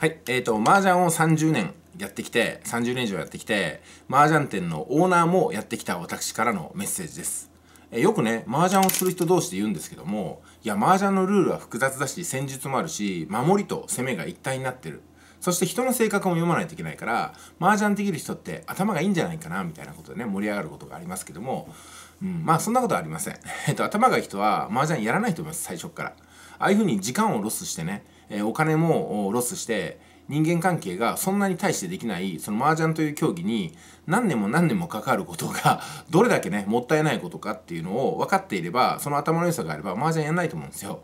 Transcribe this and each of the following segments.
はい、えっ、ー、と、麻雀を30年やってきて、30年以上やってきて、麻雀店のオーナーもやってきた私からのメッセージです。えよくね、麻雀をする人同士で言うんですけども、いや、麻雀のルールは複雑だし、戦術もあるし、守りと攻めが一体になってる。そして人の性格も読まないといけないから、麻雀できる人って頭がいいんじゃないかな、みたいなことでね、盛り上がることがありますけども、うん、まあそんなことはありません。えっと、頭がいい人は麻雀やらないと思います、最初から。ああいうふうに時間をロスしてね、えお金もロスして人間関係がそんなに対してできないその麻雀という競技に何年も何年もかかることが どれだけねもったいないことかっていうのを分かっていればその頭の良さがあれば麻雀やんないと思うんですよ。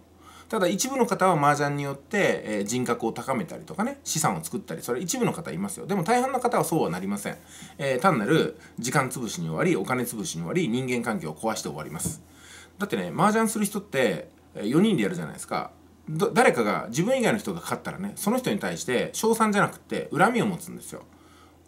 ただ一部の方は麻雀によって、え人格を高めたりとかね資産を作ったりそれ一部の方いますよでも大半の方はそうはなりません、えー、単なる時間潰しに終わりお金潰しに終わり人間関係を壊して終わりますだってね麻雀する人って4人でやるじゃないですか誰かが自分以外の人が勝ったらねその人に対して称賛じゃなくて恨みを持つんですよ。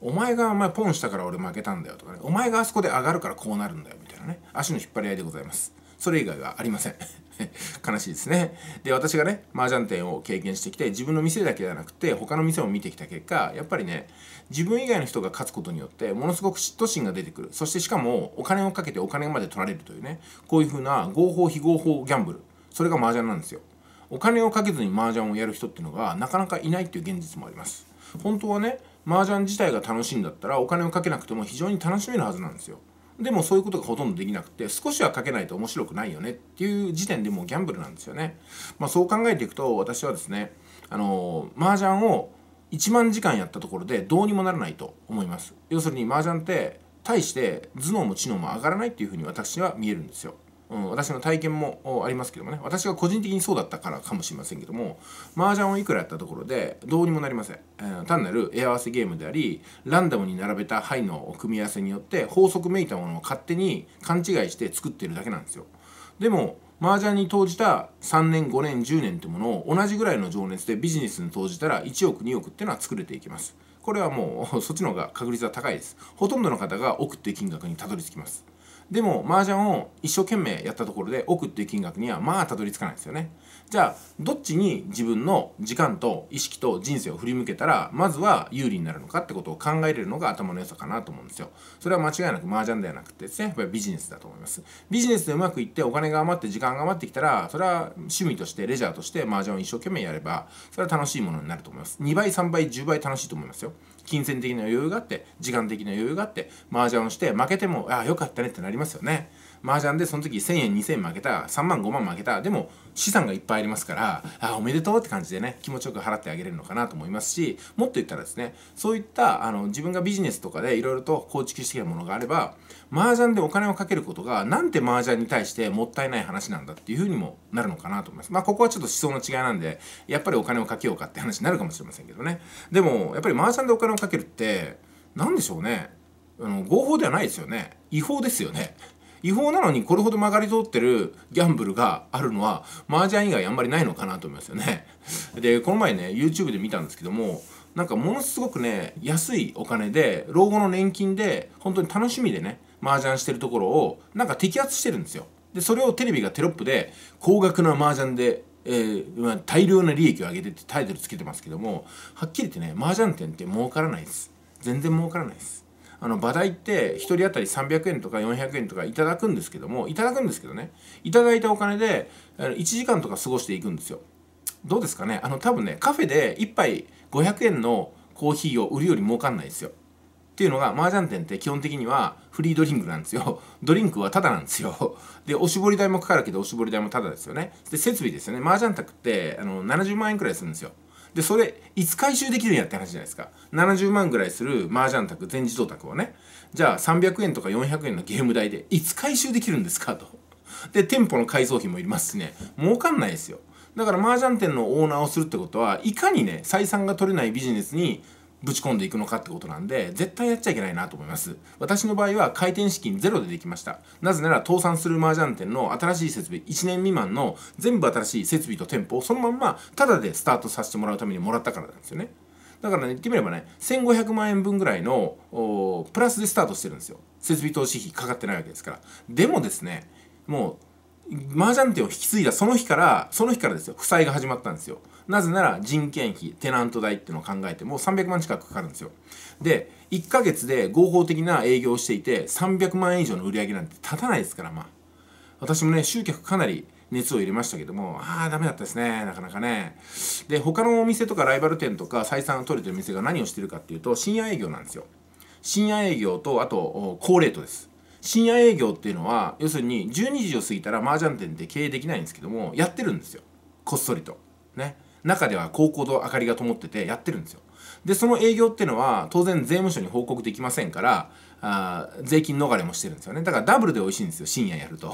お前がお前ポンしたから俺負けたんだよとかねお前があそこで上がるからこうなるんだよみたいなね足の引っ張り合いでございます。それ以外はありません 悲しいですね。で、私がね、麻雀店を経験してきて、自分の店だけじゃなくて、他の店を見てきた結果、やっぱりね、自分以外の人が勝つことによって、ものすごく嫉妬心が出てくる。そしてしかも、お金をかけてお金まで取られるというね、こういうふうな合法非合法ギャンブル。それが麻雀なんですよ。お金をかけずに麻雀をやる人っていうのがなかなかいないっていう現実もあります本当はね麻雀自体が楽しいんだったらお金をかけなくても非常に楽しめるはずなんですよでもそういうことがほとんどできなくて少しはかけないと面白くないよねっていう時点でもうギャンブルなんですよね、まあ、そう考えていくと私はですねあのー、麻雀を1万時間やったところでどうにもならないと思います要するに麻雀って対して頭脳も知能も上がらないっていうふうに私は見えるんですようん、私の体験もありますけどもね私が個人的にそうだったからかもしれませんけども麻雀をいくらやったところでどうにもなりません、えー、単なる絵合わせゲームでありランダムに並べた牌の組み合わせによって法則めいたものを勝手に勘違いして作ってるだけなんですよでも麻雀に投じた3年5年10年ってものを同じぐらいの情熱でビジネスに投じたら1億2億っていうのは作れていきますこれはもうそっちの方が確率は高いですほとんどの方が億っていう金額にたどり着きますでも麻雀を一生懸命やったところで億っていう金額にはまあたどり着かないですよねじゃあどっちに自分の時間と意識と人生を振り向けたらまずは有利になるのかってことを考えれるのが頭の良さかなと思うんですよそれは間違いなく麻雀ではなくてですねやっぱりビジネスだと思いますビジネスでうまくいってお金が余って時間が余ってきたらそれは趣味としてレジャーとして麻雀を一生懸命やればそれは楽しいものになると思います2倍3倍10倍楽しいと思いますよ金銭的な余裕があって時間的な余裕があって麻雀をして負けてもああよかったねってなりますよね。麻雀でその時1,000円2,000円負けた3万5万負けたでも資産がいっぱいありますからあおめでとうって感じでね気持ちよく払ってあげれるのかなと思いますしもっと言ったらですねそういったあの自分がビジネスとかでいろいろと構築してきたものがあれば麻雀でお金をかけることがなんて麻雀に対してもったいない話なんだっていうふうにもなるのかなと思います。まあここはちょっと思想の違いなんでやっぱりお金をかけようかって話になるかもしれませんけどね。でもやっぱり麻雀でお金をかけるって何でしょうねあの合法ではないですよね違法ですよね違法なのにこれほど曲がり通ってるギャンブルがあるのは麻雀以外あんまりないのかなと思いますよね。でこの前ね YouTube で見たんですけどもなんかものすごくね安いお金で老後の年金で本当に楽しみでね麻雀してるところをなんか摘発してるんですよ。でそれをテレビがテロップで高額な麻雀でえーまあ、大量な利益を上げてってタイトルつけてますけどもはっきり言ってね麻雀店って儲からないです全然儲からないですあの、場代って1人当たり300円とか400円とかいただくんですけども、いただくんですけどね、いただいたお金で、1時間とか過ごしていくんですよ。どうですかねあの、多分ね、カフェで1杯500円のコーヒーを売るより儲かんないですよ。っていうのが、麻雀店って基本的にはフリードリンクなんですよ。ドリンクはタダなんですよ。で、おしぼり代もかかるけど、おしぼり代もタダですよね。で、設備ですよね。麻雀卓って、あの、70万円くらいするんですよ。でそれいつ回収できるんやって話じゃないですか70万ぐらいする麻雀卓全自動卓をねじゃあ300円とか400円のゲーム代でいつ回収できるんですかとで店舗の改装費もいりますしね儲かんないですよだから麻雀店のオーナーをするってことはいかにね採算が取れないビジネスにぶち込んでいくのかってことなんで絶対やっちゃいけないなと思います私の場合は回転資金ゼロでできましたなぜなら倒産する麻雀店の新しい設備1年未満の全部新しい設備と店舗をそのまんまタダでスタートさせてもらうためにもらったからなんですよねだからね言ってみればね1500万円分ぐらいのプラスでスタートしてるんですよ設備投資費かかってないわけですからでもですねもう麻雀店を引き継いだその日から、その日からですよ、負債が始まったんですよ。なぜなら人件費、テナント代っていうのを考えても300万近くかかるんですよ。で、1ヶ月で合法的な営業をしていて300万円以上の売り上げなんて立たないですから、まあ。私もね、集客かなり熱を入れましたけども、ああ、ダメだったですね、なかなかね。で、他のお店とかライバル店とか採算を取れてる店が何をしてるかっていうと、深夜営業なんですよ。深夜営業と、あと、高レートです。深夜営業っていうのは要するに12時を過ぎたら麻雀店って経営できないんですけどもやってるんですよこっそりとね中では高校と明かりが灯っててやってるんですよでその営業っていうのは当然税務署に報告できませんからあ税金逃れもしてるんですよねだからダブルで美味しいんですよ深夜やると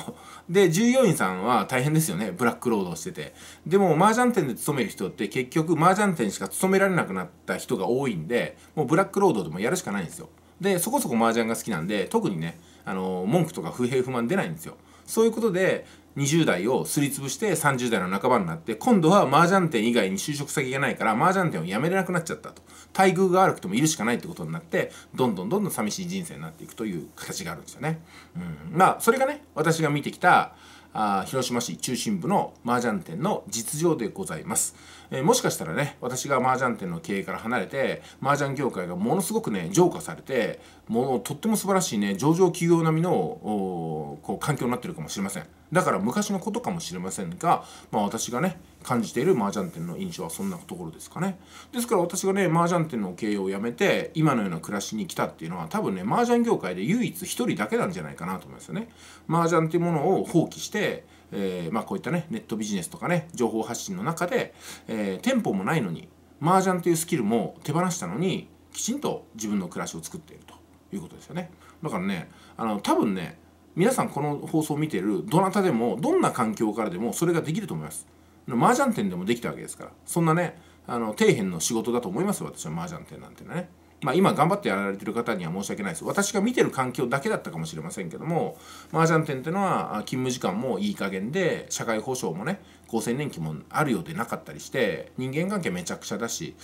で従業員さんは大変ですよねブラック労働しててでも麻雀店で勤める人って結局麻雀店しか勤められなくなった人が多いんでもうブラック労働でもやるしかないんですよでそこそこ麻雀が好きなんで特にねあの文句とか不平不満出ないんですよそういうことで20代をすりつぶして30代の半ばになって今度は麻雀店以外に就職先がないから麻雀店を辞めれなくなっちゃったと待遇が悪くてもいるしかないってことになってどんどんどんどん寂しい人生になっていくという形があるんですよね。うん、まあそれがね私が見てきたあ広島市中心部の麻雀店の実情でございます、えー、もしかしたらね私が麻雀店の経営から離れて麻雀業界がものすごくね浄化されてもうとっても素晴らしいね上場企業並みのこう環境になってるかもしれませんだから昔のことかもしれませんが、まあ、私がね感じている麻雀店の印象はそんなところですかね。ですから私がね、麻雀店の経営をやめて、今のような暮らしに来たっていうのは、多分ね、麻雀業界で唯一一人だけなんじゃないかなと思いますよね。麻雀っていうものを放棄して、えー、まあこういったね、ネットビジネスとかね、情報発信の中で、えー、店舗もないのに、麻雀というスキルも手放したのに、きちんと自分の暮らしを作っているということですよね。だからね、あの、多分ね、皆さんこの放送を見ているどなたでもどんな環境からでもそれができると思います。麻雀店でもできたわけですからそんなねあの底辺の仕事だと思います私は麻雀店なんてね。まあ、今頑張ってやられてる方には申し訳ないです。私が見てる環境だけだったかもしれませんけども、麻雀店ってのは勤務時間もいい加減で、社会保障もね、厚生年金もあるようでなかったりして、人間関係めちゃくちゃだし、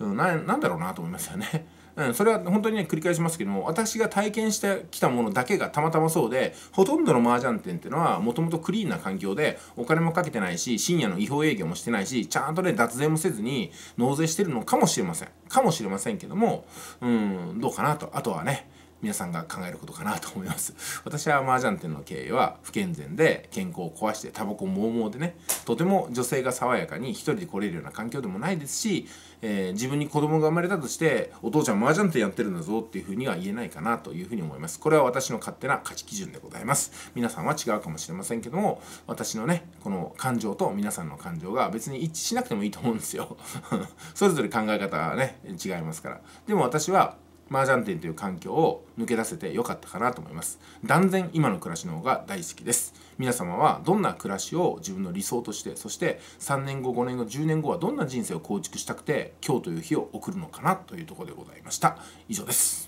ななんだろうなと思いますよね。うん、それは本当にね繰り返しますけども私が体験してきたものだけがたまたまそうでほとんどの麻雀店っていうのはもともとクリーンな環境でお金もかけてないし深夜の違法営業もしてないしちゃんとね脱税もせずに納税してるのかもしれませんかもしれませんけどもうんどうかなとあとはね皆さんが考えることかなと思います 私は麻雀店の経営は不健全で健康を壊してタバコもうもうでねとても女性が爽やかに一人で来れるような環境でもないですし、えー、自分に子供が生まれたとしてお父ちゃん麻雀店やってるんだぞっていうふうには言えないかなというふうに思いますこれは私の勝手な価値基準でございます皆さんは違うかもしれませんけども私のねこの感情と皆さんの感情が別に一致しなくてもいいと思うんですよ それぞれ考え方はね違いますからでも私は麻雀店という環境を抜け出せて良かったかなと思います断然今の暮らしの方が大好きです皆様はどんな暮らしを自分の理想としてそして3年後5年後10年後はどんな人生を構築したくて今日という日を送るのかなというところでございました以上です